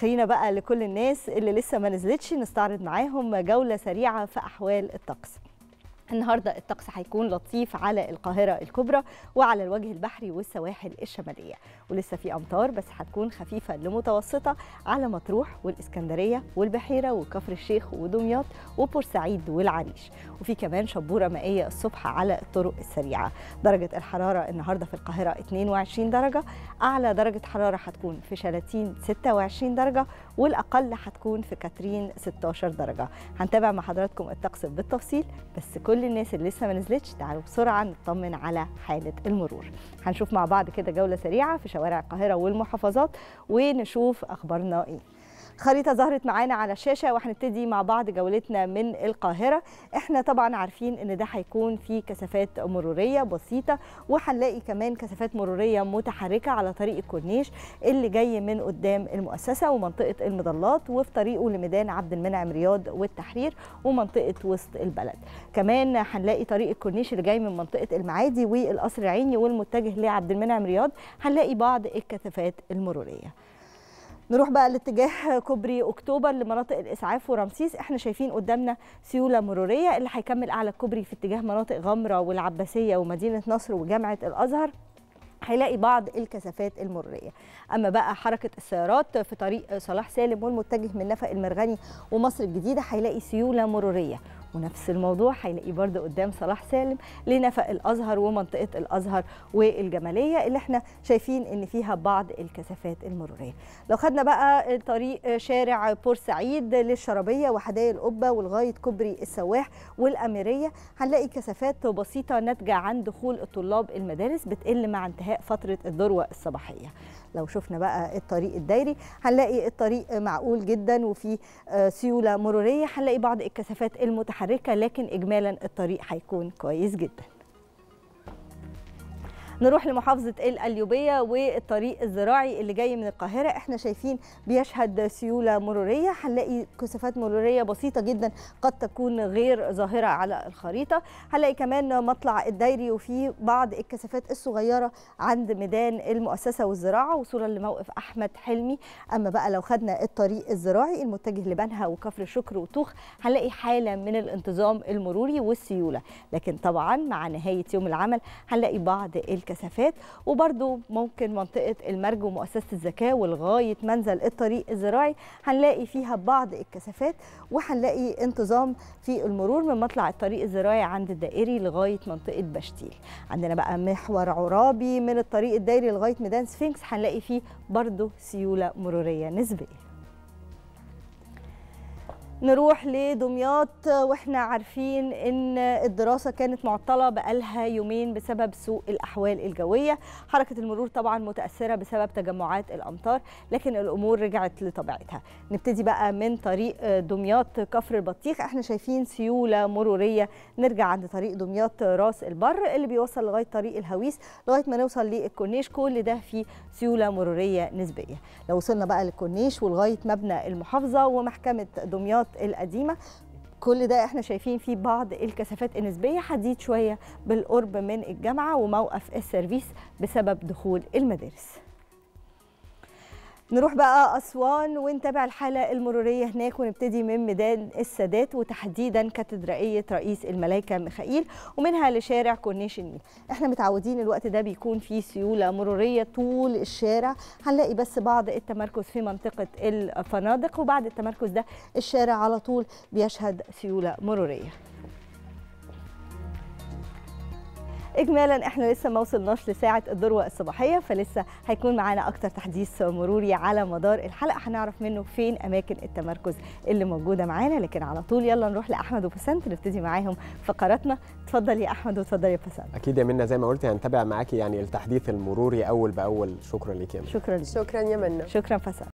خلينا بقى لكل الناس اللي لسه ما نزلتش نستعرض معاهم جولة سريعة في أحوال الطقس النهارده الطقس هيكون لطيف على القاهره الكبرى وعلى الوجه البحري والسواحل الشماليه ولسه في امطار بس هتكون خفيفه لمتوسطه على مطروح والاسكندريه والبحيره وكفر الشيخ ودمياط وبورسعيد والعريش وفي كمان شبوره مائيه الصبح على الطرق السريعه درجه الحراره النهارده في القاهره 22 درجه اعلى درجه حراره هتكون في شلاتين 26 درجه والاقل هتكون في كاترين 16 درجه هنتابع مع حضراتكم الطقس بالتفصيل بس كل كل الناس اللي لسه ما نزلتش تعالوا بسرعه نطمن على حاله المرور هنشوف مع بعض كده جوله سريعه في شوارع القاهره والمحافظات ونشوف اخبارنا ايه خريطه ظهرت معانا على الشاشه وهنبتدي مع بعض جولتنا من القاهره احنا طبعا عارفين ان ده هيكون في كثافات مروريه بسيطه وهنلاقي كمان كثافات مروريه متحركه على طريق الكورنيش اللي جاي من قدام المؤسسه ومنطقه المضلات وفي طريقه لميدان عبد المنعم رياض والتحرير ومنطقه وسط البلد كمان هنلاقي طريق الكورنيش اللي جاي من منطقه المعادي والقصر العيني والمتجه لعبد المنعم رياض هنلاقي بعض الكثافات المروريه نروح بقى لاتجاه كوبري اكتوبر لمناطق الاسعاف ورمسيس احنا شايفين قدامنا سيوله مروريه اللي هيكمل اعلى الكوبري في اتجاه مناطق غمره والعباسيه ومدينه نصر وجامعه الازهر هيلاقي بعض الكثافات المروريه اما بقى حركه السيارات في طريق صلاح سالم والمتجه من نفق المرغني ومصر الجديده هيلاقي سيوله مروريه ونفس الموضوع هيلاقيه برده قدام صلاح سالم لنفق الازهر ومنطقه الازهر والجماليه اللي احنا شايفين ان فيها بعض الكثافات المروريه لو خدنا بقى طريق شارع بورسعيد للشرابيه وحدائق القبه ولغايه كوبري السواح والاميريه هنلاقي كثافات بسيطه ناتجه عن دخول الطلاب المدارس بتقل مع انتهاء فتره الذروه الصباحيه لو شفنا بقى الطريق الدايري هنلاقي الطريق معقول جدا وفي آه، سيوله مروريه هنلاقي بعض الكثافات المتحركه لكن اجمالا الطريق هيكون كويس جدا نروح لمحافظه القليوبيه والطريق الزراعي اللي جاي من القاهره احنا شايفين بيشهد سيوله مروريه هنلاقي كثافات مروريه بسيطه جدا قد تكون غير ظاهره على الخريطه هنلاقي كمان مطلع الدايري وفيه بعض الكثافات الصغيره عند ميدان المؤسسه والزراعه وصولا لموقف احمد حلمي اما بقى لو خدنا الطريق الزراعي المتجه لبنها وكفر شكر وطوخ هنلاقي حاله من الانتظام المروري والسيوله لكن طبعا مع نهايه يوم العمل هنلاقي بعض الكثافات وبرده ممكن منطقه المرج ومؤسسه الزكاه ولغايه منزل الطريق الزراعي هنلاقي فيها بعض الكثافات وهنلاقي انتظام في المرور من مطلع الطريق الزراعي عند الدائري لغايه منطقه بشتيل عندنا بقى محور عرابي من الطريق الدائري لغايه ميدان سفنكس هنلاقي فيه برده سيوله مروريه نسبيه نروح لدمياط واحنا عارفين ان الدراسه كانت معطله بقالها يومين بسبب سوء الاحوال الجويه حركه المرور طبعا متاثره بسبب تجمعات الامطار لكن الامور رجعت لطبيعتها نبتدي بقى من طريق دمياط كفر البطيخ احنا شايفين سيوله مروريه نرجع عند طريق دمياط راس البر اللي بيوصل لغايه طريق الهويس لغايه ما نوصل للكورنيش كل ده فيه سيوله مروريه نسبيه لو وصلنا بقى للكورنيش ولغايه مبنى المحافظه ومحكمه دمياط العمارات القديمه كل ده احنا شايفين فيه بعض الكثافات النسبيه حديد شويه بالقرب من الجامعه وموقف السيرفيس بسبب دخول المدارس نروح بقى أسوان ونتابع الحالة المرورية هناك ونبتدي من ميدان السادات وتحديدا كاتدرائية رئيس الملايكة ميخائيل ومنها لشارع كورنيش النيل احنا متعودين الوقت ده بيكون فيه سيولة مرورية طول الشارع هنلاقي بس بعض التمركز في منطقة الفنادق وبعد التمركز ده الشارع على طول بيشهد سيولة مرورية اجمالا احنا لسه ما وصلناش لساعه الذروه الصباحيه فلسه هيكون معانا اكتر تحديث مروري على مدار الحلقه هنعرف منه فين اماكن التمركز اللي موجوده معانا لكن على طول يلا نروح لاحمد وبسنت نبتدي معاهم فقراتنا اتفضل يا احمد واتفضل يا بسنت اكيد يا منى زي ما قلت هنتابع يعني معاكي يعني التحديث المروري اول باول شكرا يا منى شكرا شكرا يا منى شكرا بسنت